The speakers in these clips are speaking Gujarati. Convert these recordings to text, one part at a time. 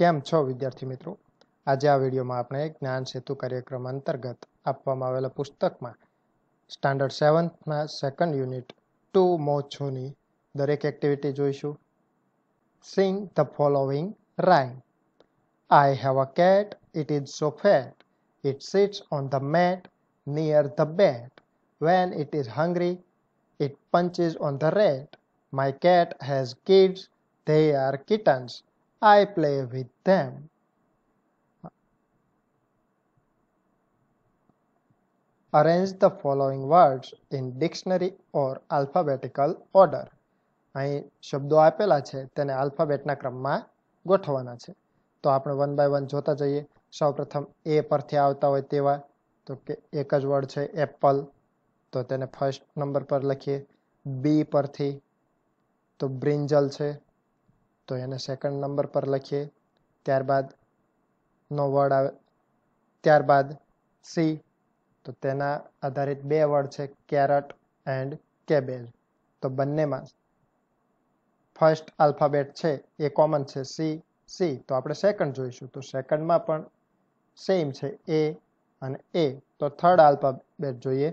કેમ છો વિદ્યાર્થી મિત્રો આજે આ વિડીયોમાં આપણે જ્ઞાન સેતુ કાર્યક્રમ અંતર્ગત આપવામાં આવેલા પુસ્તકમાં સ્ટાન્ડર્ડ સેવન્થના સેકન્ડ યુનિટ ટુ મોછોની દરેક એક્ટિવિટી જોઈશું sing the following rhyme I have a cat it is so fat it sits on the mat near the bat when it is hungry it pounces on the rat my cat has kids they are kittens I play with them. Arrange the following words in dictionary or alphabetical order. અહીં શબ્દો આપેલા છે તેને આલ્ફાબેટના ક્રમમાં ગોઠવવાના છે તો આપણે વન બાય વન જોતા જઈએ સૌપ્રથમ એ પરથી આવતા હોય તેવા તો કે એક જ વર્ડ છે એપલ તો તેને ફર્સ્ટ નંબર પર લખીએ બી પરથી તો બ્રિન્જલ છે તો એને સેકન્ડ નંબર પર લખીએ ત્યારબાદ નો વર્ડ આવે ત્યારબાદ સી તો તેના આધારિત બે વર્ડ છે કેરટ એન્ડ કેબેજ તો બંનેમાં ફર્સ્ટ આલ્ફાબેટ છે એ કોમન છે સી સી તો આપણે સેકન્ડ જોઈશું તો સેકન્ડમાં પણ સેમ છે એ અને એ તો થર્ડ આલ્ફાબેટ જોઈએ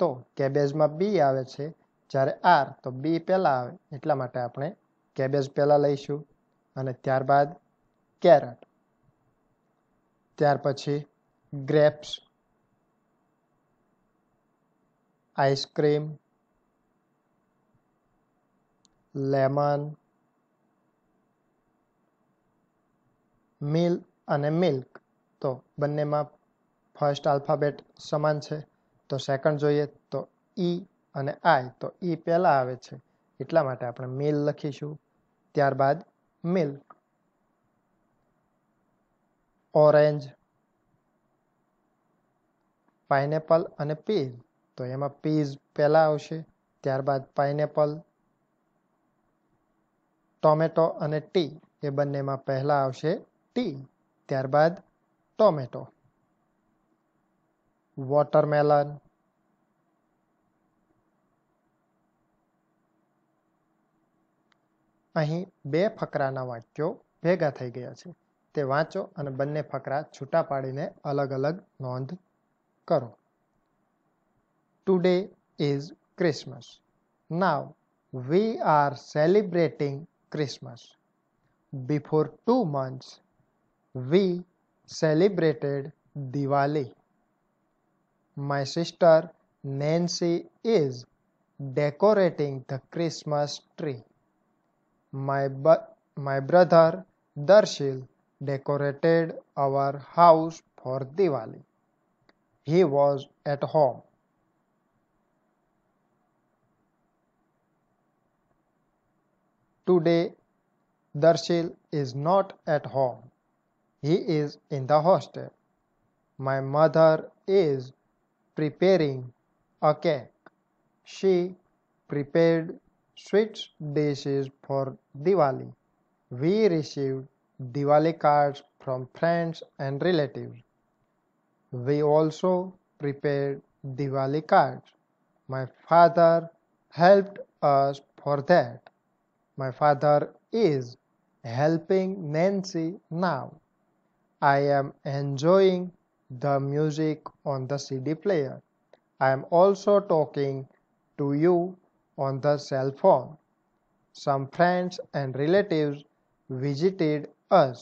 તો કેબેજમાં બી આવે છે જ્યારે આર તો બી પહેલાં આવે એટલા માટે આપણે કેબેજ પહેલાં લઈશું અને ત્યારબાદ કેરટ ત્યાર પછી ગ્રેપ્સ આઈસક્રીમ લેમન મિલ અને મિલ્ક તો બંનેમાં ફર્સ્ટ આલ્ફાબેટ સમાન છે તો સેકન્ડ જોઈએ તો ઈ e અને આઈ તો ઈ e પહેલાં આવે છે એટલા માટે આપણે મિલ લખીશું ત્યારબાદ મિલ્ક ઓરેન્જ પાઇનેપલ અને પીઝ તો એમાં પીઝ પહેલાં આવશે ત્યારબાદ પાઇનેપલ ટોમેટો અને ટી એ બંનેમાં પહેલાં આવશે ટી ત્યારબાદ ટોમેટો વોટરમેલન અહીં બે ફકરાના વાક્યો ભેગા થઈ ગયા છે તે વાંચો અને બંને ફકરા છૂટા પાડીને અલગ અલગ નોંધ કરો today is Christmas now we are celebrating Christmas before two months we celebrated Diwali my sister Nancy is decorating the Christmas tree My, my brother Darshil decorated our house for Diwali. He was at home. Today, Darshil is not at home. He is in the hostel. My mother is preparing a cake. She prepared sweet dishes for Diwali. We received Diwali cards from friends and relatives. We also prepared Diwali cards. My father helped us for that. My father is helping Nancy now. I am enjoying the music on the CD player. I am also talking to you on the cell phone. Some friends and relatives visited us.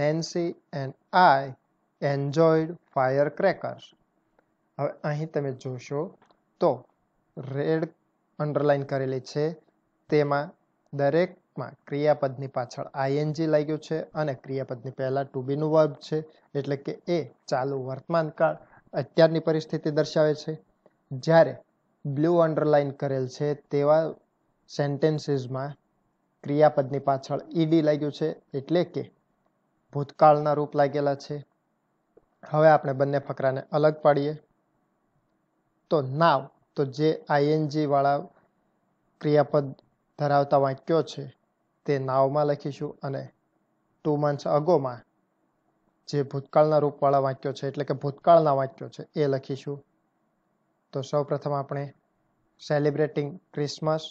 Nancy and I enjoyed fire crackers હવે અહીં તમે જોશો તો રેડ અંડરલાઇન કરેલી છે તેમાં દરેકમાં ક્રિયાપદની પાછળ આઈએનજી લાગ્યું છે અને ક્રિયાપદની પહેલાં ટુબીનું વર્બ છે એટલે કે એ ચાલુ વર્તમાનકાળ અત્યારની પરિસ્થિતિ દર્શાવે છે જ્યારે બ્લુ અંડરલાઇન કરેલ છે તેવા સેન્ટેન્સીસમાં ક્રિયાપદની પાછળ ઈડી લાગ્યું છે એટલે કે ભૂતકાળના રૂપ લાગેલા છે હવે આપણે બંને ફકરાને અલગ પાડીએ તો નાવ તો જે આઈએનજી વાળા ક્રિયાપદ ધરાવતા વાક્યો છે તે નાવમાં લખીશું અને ટુ મંથ અગોમાં જે ભૂતકાળના રૂપવાળા વાક્યો છે એટલે કે ભૂતકાળના વાક્યો છે એ લખીશું તો સૌપ્રથમ આપણે સેલિબ્રેટિંગ ક્રિસમસ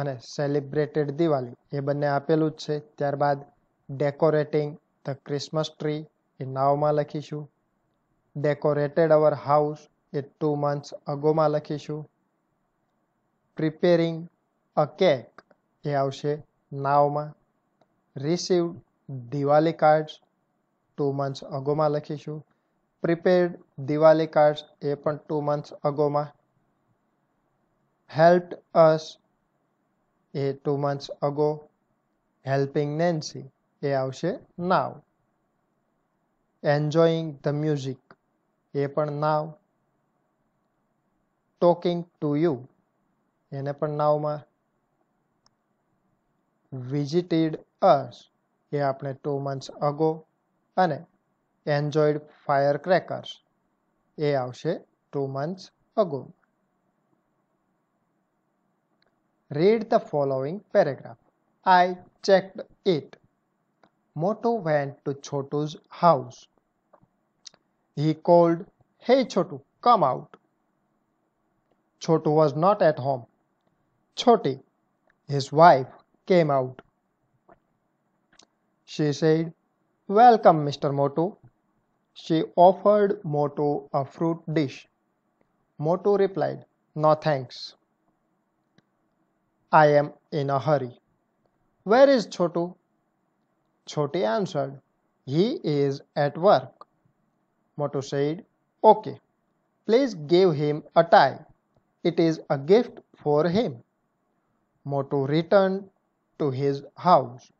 અને સેલિબ્રેટેડ દિવાળી એ બંને આપેલું જ છે ત્યારબાદ ડેકોરેટિંગ ધ ક્રિસમસ ટ્રી એ નાવમાં લખીશું ડેકોરેટેડ અવર હાઉસ એ ટુ મંથ્સ અગોમાં લખીશું પ્રિપેરિંગ અ કેક એ આવશે નાવમાં receive Diwali cards two months અગોમાં લખીશું પ્રીપેડ દિવાળી કાર્ડ્સ એ પણ ટુ મંથ્સ અગોમાં હેલ્પ અસ એ two months ago helping Nancy એ આવશે નાવ એન્જોયિંગ ધ મ્યુઝિક એ પણ નાવ ટોકિંગ ટુ યુ એને પણ નાવમાં વિઝિટેડ અસ એ આપણે ટુ મંથ્સ અગો અને enjoyed firecracker એ આવશે two months ago read the following paragraph I checked it Moto went to છોટુઝ house he called hey Chhotu come out Chhotu was not at home Chhoti his wife came out. She said, Welcome, Mr. Motu. She offered Moto a fruit dish. Moto replied, No thanks. I am in a hurry. Where is Choto? Chote answered, He is at work. Moto said, Okay, please give him a tie. It is a gift for him. Moto returned to his house.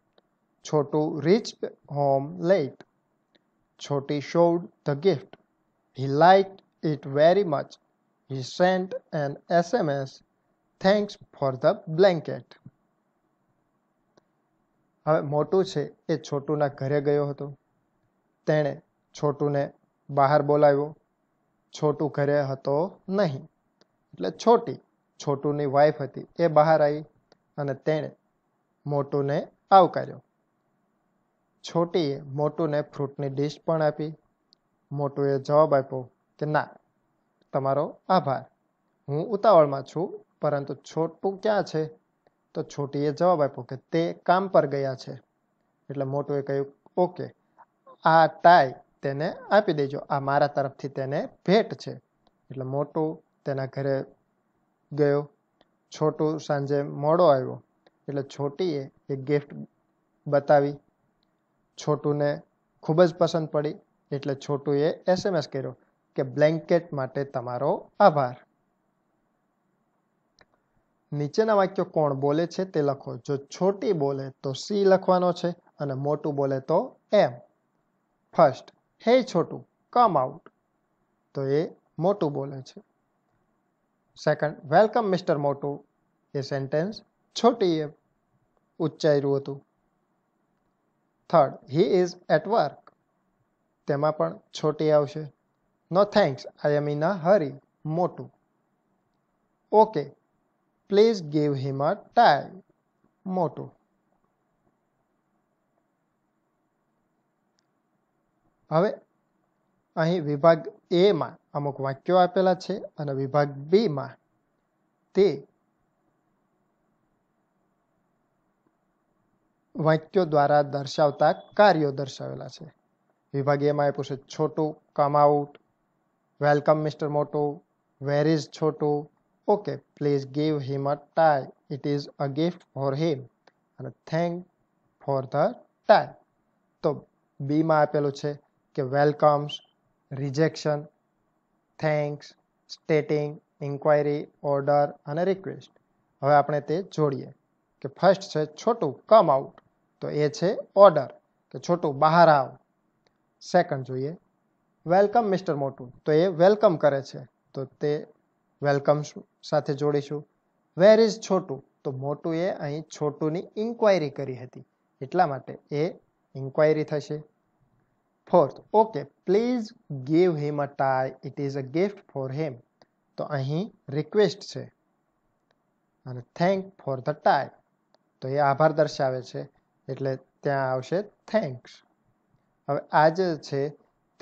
Choto reached home late. Choti showed the gift. He liked it very much. He sent an SMS thanks for the blanket હવે મોટું છે એ છોટુના ઘરે ગયો હતો તેણે છોટુને બહાર બોલાવ્યો છોટુ ઘરે હતો નહીં એટલે છોટી છોટુની વાઈફ હતી એ બહાર આવી અને તેણે મોટુને આવકાર્યો છોટીએ મોટુને ફ્રૂટની ડીશ પણ આપી મોટુએ જવાબ આપ્યો કે ના તમારો આભાર હું ઉતાવળમાં છું પરંતુ છોટું ક્યાં છે તો છોટીએ જવાબ આપ્યો કે તે કામ પર ગયા છે એટલે મોટુએ કહ્યું ઓકે આ ટાઈ તેને આપી દેજો આ મારા તરફથી તેને ભેટ છે એટલે મોટું તેના ઘરે ગયો છોટું સાંજે મોડો આવ્યો એટલે છોટીએ એ ગિફ્ટ બતાવી છોટુને ખૂબ જ પસંદ પડી એટલે છોટુએ એસએમએસ કર્યો કે બ્લેન્કેટ માટે તમારો આભાર નીચેના વાક્યો કોણ બોલે છે તે લખો જો છોટી બોલે તો સી લખવાનો છે અને મોટું બોલે તો એમ ફર્સ્ટ હે છોટું કમ આઉટ તો એ મોટું બોલે છે સેકન્ડ વેલકમ મિસ્ટર મોટું એ સેન્ટેન્સ છોટીએ ઉચ્ચાર્યું હતું third he is at work તેમાં પણ છોટી આવશે નો thanks I M in a hurry Motu okay please give him a time Motu હવે અહીં વિભાગ એમાં અમુક વાક્યો આપેલા છે અને વિભાગ બીમાં તે વાક્યો દ્વારા દર્શાવતા કાર્યો દર્શાવેલા છે વિભાગીયમાં એ પૂછે Chhotu come out welcome mister Moto where is Chhoto okay please give him a tie it is a gift for him અને થેન્ક ફોર ધ ટાય તો બીમાં આપેલું છે કે welcomes rejection thanks stating inquiry order અને રિક્વેસ્ટ હવે આપણે તે જોડીએ કે ફર્સ્ટ છે છોટું કમ આઉટ તો એ છે ઓર્ડર કે છોટું બહાર આવ સેકન્ડ જોઈએ વેલકમ મિસ્ટર મોટું તો એ વેલકમ કરે છે તો તે વેલકમ સાથે જોડીશું વેર ઇઝ છોટું તો મોટું એ અહીં છોટુંની ઇન્ક્વાયરી કરી હતી એટલા માટે એ ઇન્ક્વાયરી થશે fourth okay please give him a tie it is a gift for him તો અહીં રિક્વેસ્ટ છે અને થેન્ક ફોર ધ ટાય તો એ આભાર દર્શાવે છે એટલે ત્યાં આવશે થેન્ક્સ હવે આ જે છે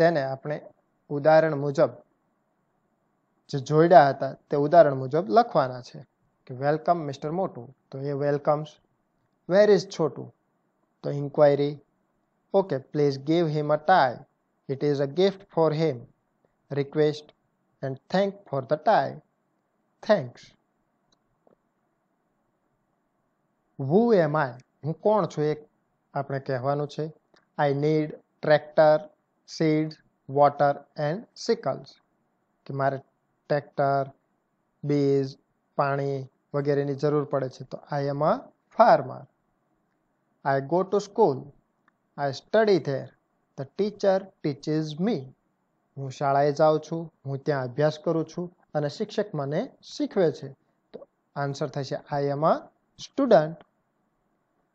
તેને આપણે ઉદાહરણ મુજબ જે જોડ્યા હતા તે ઉદાહરણ મુજબ લખવાના છે કે વેલકમ મિસ્ટર મોટું તો એ વેલકમ્સ વેર ઇઝ છોટું તો inquiry okay please give him a tie it is a gift for him request and thank for the tie thanks who am I હું કોણ છું એક આપણે કહેવાનું છે I need tractor seed water and sickles કે મારે ટ્રેક્ટર બીજ પાણી વગેરેની જરૂર પડે છે તો I am a farmer I go to school I study there the teacher teaches me હું શાળાએ જાઉં છું હું ત્યાં અભ્યાસ કરું છું અને શિક્ષક મને શીખવે છે તો આન્સર થશે I am a student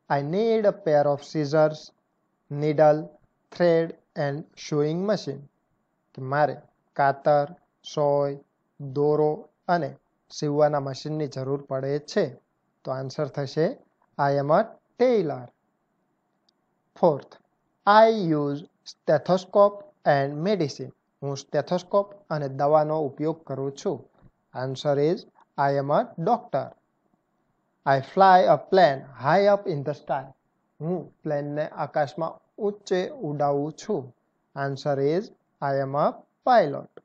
I need a pair of scissors, needle, thread and sewing machine કે મારે કાતર સોય દોરો અને સીવવાના મશીનની જરૂર પડે છે તો આન્સર થશે I am a tailor fourth I use stethoscope and medicine હું સ્ટેથોસ્કોપ અને દવાનો ઉપયોગ કરું છું answer is I am a doctor I fly a plane high up in the sky હું પ્લેનને આકાશમાં ઉચ્ચે ઉડાવું છું answer is I am a pilot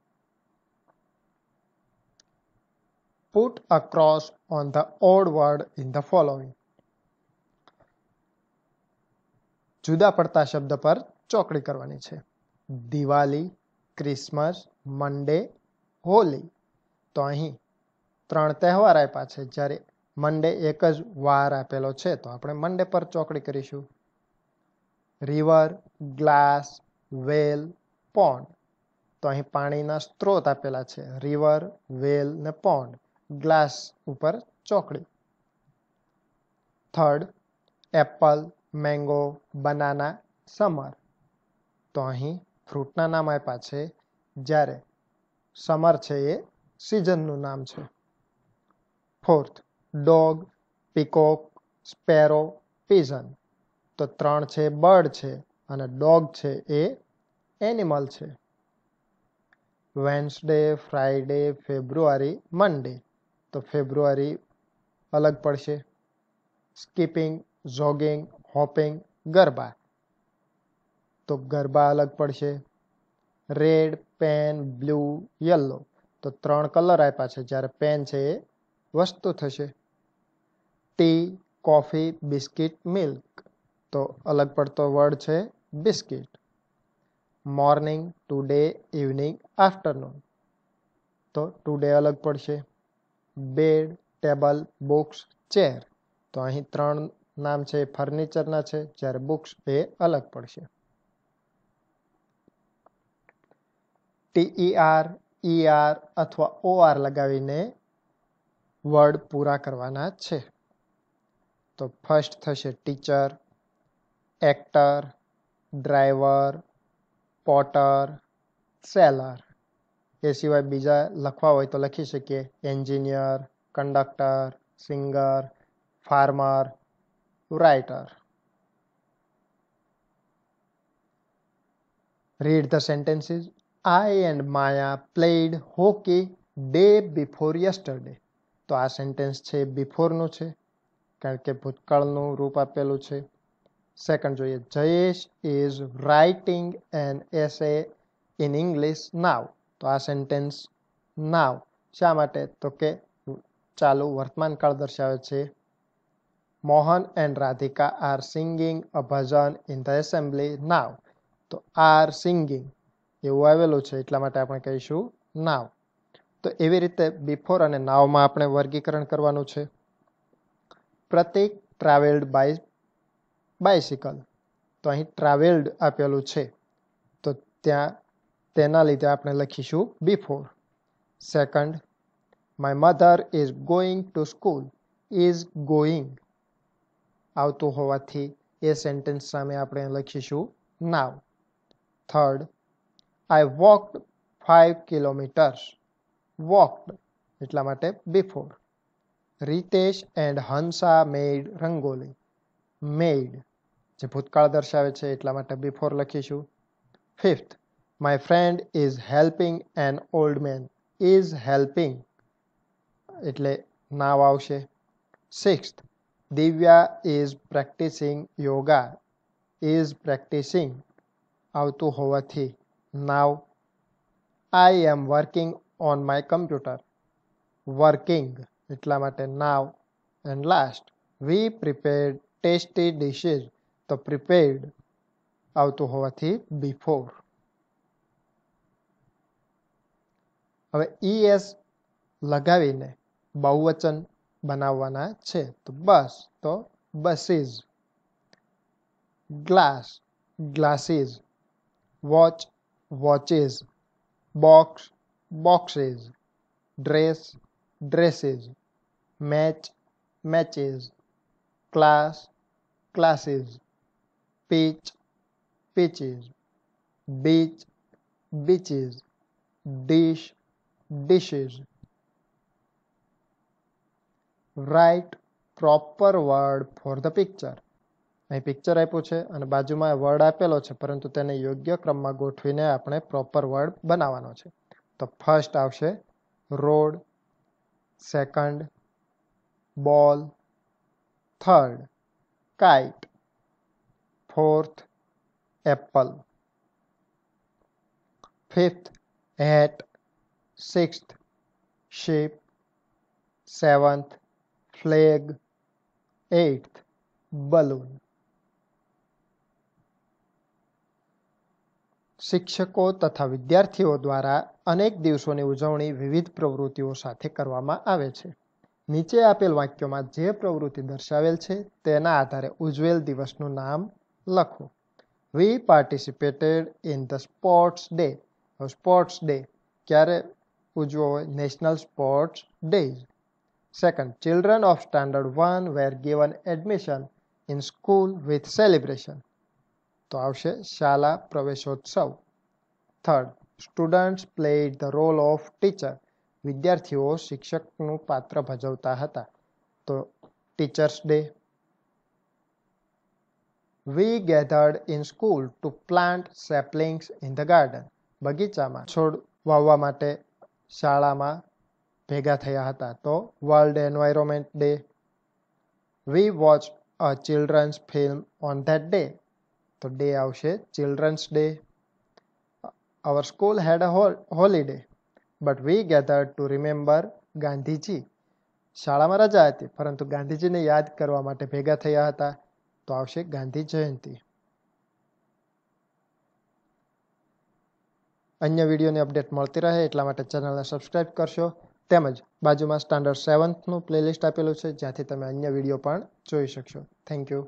put a cross on the odd word in the following જુદા પડતા શબ્દ પર ચોકડી કરવાની છે દિવાળી ક્રિસમસ મંડે હોલી તો અહીં ત્રણ તહેવાર આપ્યા છે જ્યારે મંડે એક જ વાર આપેલો છે તો આપણે મંડે પર ચોકડી કરીશું રિવર ગ્લાસ વેલ પોન્ડ તો અહીં પાણીના સ્ત્રોત આપેલા છે રિવર વેલ ને પોન્ડ ગ્લાસ ઉપર ચોકડી third apple mango banana summer તો અહીં ફ્રૂટના નામ આપ્યા છે જ્યારે સમર છે એ સિઝનનું નામ છે fourth dog peacock sparrow pigeon તો ત્રણ છે બર્ડ છે અને ડોગ છે એ એનિમલ છે વેન્સડે ફ્રાઈડે ફેબ્રુઆરી મન્ડે તો ફેબ્રુઆરી અલગ પડશે સ્કીપિંગ જોગિંગ હોપિંગ ગરબા તો ગરબા અલગ પડશે રેડ પેન બ્લુ યલો તો ત્રણ કલર આપ્યા છે જ્યારે પેન છે એ વસ્તુ થશે ટી કોફી બિસ્કિટ મિલ્ક તો અલગ પડતો વર્ડ છે biscuit morning today evening afternoon તો ટુડે અલગ પડશે બેડ ટેબલ બુક્સ ચેર તો અહીં ત્રણ નામ છે ફર્નિચરના છે જ્યારે બુક્સ એ અલગ પડશે ટીઈઆર ઈઆર e e અથવા ઓઆર લગાવીને વર્ડ પૂરા કરવાના છે તો ફર્સ્ટ થશે teacher actor driver potter seller એ સિવાય બીજા લખવા હોય તો લખી શકીએ engineer conductor singer farmer writer Read the sentences. I and Maya played hockey day before yesterday. તો આ સેન્ટેન્સ છે બિફોરનું છે કારણ કે ભૂતકાળનું રૂપ આપેલું છે સેકન્ડ જોઈએ Jayesh is writing an a in English now તો આ સેન્ટેન્સ નાવ શા માટે તો કે ચાલુ વર્તમાનકાળ દર્શાવે છે Mohan and Radhika are singing a bhajan in the assembly now તો આર સિંગિંગ એવું આવેલું છે એટલા માટે આપણે કહીશું નાવ તો એવી રીતે બિફોર અને નાવમાં આપણે વર્ગીકરણ કરવાનું છે પ્રત્યેક ટ્રાવેલ્ડ બાય બાયસિકલ તો અહીં ટ્રાવેલ્ડ આપેલું છે તો ત્યાં તેના લીધે આપણે લખીશું before second my mother is going to school is going આવતું હોવાથી એ સેન્ટેન્સ સામે આપણે લખીશું now third I walked five kilometres walked એટલા માટે before Ritesh and Hansa made rangoli made જે ભૂતકાળ દર્શાવે છે એટલા માટે બિફોર લખીશું fifth my friend is helping an old man is helping એટલે નાવ આવશે sixth Divya is practising yoga is practising આવતું હોવાથી now I M working on my computer working એટલા માટે now and last we prepared tasty dishes તો પ્રિપેર્ડ આવતું હોવાથી બિફોર હવે ઈએસ e લગાવીને બહુવચન બનાવવાના છે તો બસ તો buses glass glasses watch watches box boxes dress dresses match matches class classes pitch pitches beach beaches dish dishes write proper word for the picture અહીં પિક્ચર આપ્યું છે અને બાજુમાં વર્ડ આપેલો છે પરંતુ તેને યોગ્ય ક્રમમાં ગોઠવીને આપણે પ્રોપર વર્ડ બનાવવાનો છે તો ફર્સ્ટ આવશે road second ball. Third, kite. Fourth, apple. Fifth, hat. Sixth, sheep. Seventh, flag. Eighth, balloon. શિક્ષકો તથા વિદ્યાર્થીઓ દ્વારા અનેક દિવસોની ઉજવણી વિવિધ પ્રવૃત્તિઓ સાથે કરવામાં આવે છે નીચે આપેલ વાક્યોમાં જે પ્રવૃત્તિ દર્શાવેલ છે તેના આધારે ઉજવેલ દિવસનું નામ લખો we participated in the sports day sports day ક્યારે ઉજવો હોય national sports day second children of standard one were given admission in school with celebration તો આવશે શાળા પ્રવેશોત્સવ third students played the role of teacher વિદ્યાર્થીઓ શિક્ષકનું પાત્ર ભજવતા હતા તો teachers day we gathered in school to plant saplings in the garden બગીચામાં છોડ વાવવા માટે શાળામાં ભેગા થયા હતા તો world environment day we watch a children's film on that day તો ડે આવશે children's day our school had a holiday but we gather to remember Gandhiji શાળામાં રજા હતી પરંતુ ગાંધીજીને યાદ કરવા માટે ભેગા થયા હતા તો આવશે ગાંધી જયંતિ અન્ય વિડીયોની અપડેટ મળતી રહે એટલા માટે ચેનલને સબસ્ક્રાઈબ કરશો તેમજ બાજુમાં સ્ટાન્ડર્ડ સેવન્થનું પ્લેલિસ્ટ આપેલું છે જ્યાંથી તમે અન્ય વિડીયો પણ જોઈ શકશો થેન્ક યુ